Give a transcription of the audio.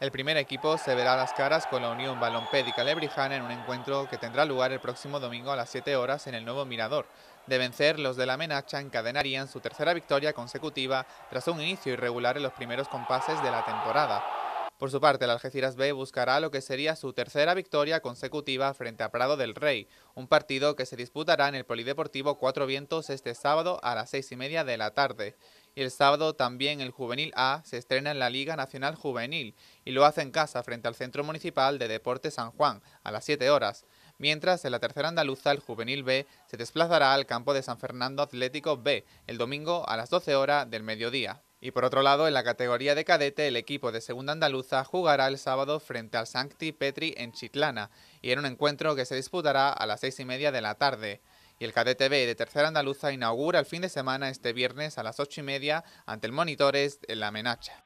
El primer equipo se verá a las caras con la Unión Balompédica Lebrijana en un encuentro que tendrá lugar el próximo domingo a las 7 horas en el nuevo Mirador. De vencer, los de la Menacha encadenarían su tercera victoria consecutiva tras un inicio irregular en los primeros compases de la temporada. Por su parte, el Algeciras B buscará lo que sería su tercera victoria consecutiva frente a Prado del Rey, un partido que se disputará en el Polideportivo Cuatro Vientos este sábado a las seis y media de la tarde. Y el sábado también el Juvenil A se estrena en la Liga Nacional Juvenil y lo hace en casa frente al Centro Municipal de Deportes San Juan a las 7 horas. Mientras, en la tercera andaluza, el Juvenil B se desplazará al campo de San Fernando Atlético B el domingo a las 12 horas del mediodía. Y por otro lado, en la categoría de cadete, el equipo de Segunda Andaluza jugará el sábado frente al Sancti Petri en Chitlana, y en un encuentro que se disputará a las seis y media de la tarde. Y el KDTV de Tercera Andaluza inaugura el fin de semana este viernes a las ocho y media ante el Monitores en La Menacha.